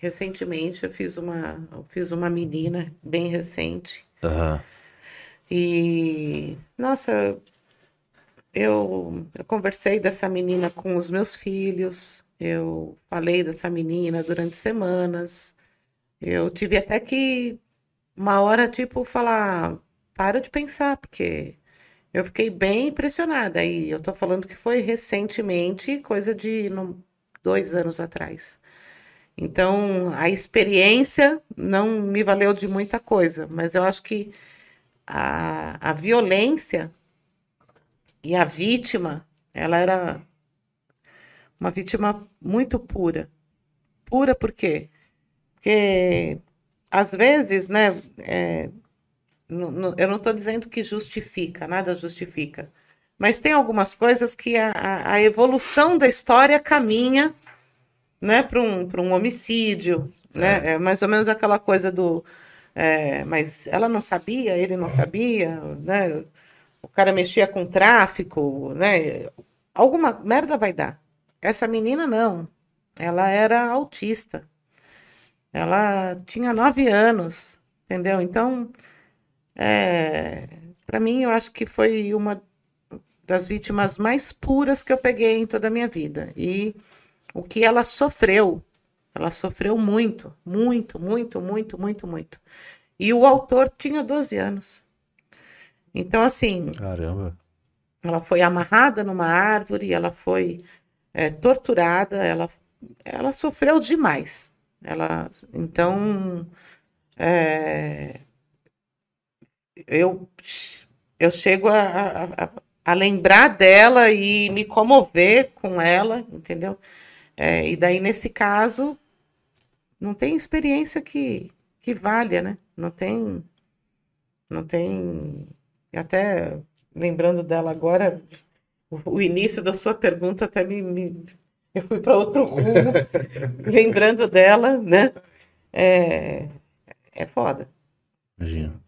recentemente eu fiz uma, eu fiz uma menina bem recente. Uhum. E, nossa, eu, eu conversei dessa menina com os meus filhos, eu falei dessa menina durante semanas. Eu tive até que, uma hora, tipo, falar: para de pensar, porque eu fiquei bem impressionada. E eu tô falando que foi recentemente, coisa de no, dois anos atrás. Então, a experiência não me valeu de muita coisa, mas eu acho que a, a violência e a vítima, ela era uma vítima muito pura. Pura por quê? Porque, às vezes, né, é, eu não estou dizendo que justifica, nada justifica, mas tem algumas coisas que a, a evolução da história caminha né, para um, um homicídio, né? é. né? É mais ou menos aquela coisa do. É, mas ela não sabia, ele não sabia, né? O cara mexia com tráfico, né? Alguma merda vai dar. Essa menina não. Ela era autista. Ela tinha nove anos, entendeu? Então, é, para mim, eu acho que foi uma das vítimas mais puras que eu peguei em toda a minha vida. E o que ela sofreu. Ela sofreu muito, muito, muito, muito, muito, muito. E o autor tinha 12 anos. Então, assim. Caramba. Ela foi amarrada numa árvore, ela foi é, torturada, ela, ela sofreu demais. Ela, então, é, eu, eu chego a, a, a lembrar dela e me comover com ela, entendeu? É, e daí, nesse caso, não tem experiência que, que valha, né? Não tem. Não tem. Até lembrando dela agora, o, início da sua pergunta até me. me eu fui para outro rumo, lembrando dela, né? É, é foda. Imagina.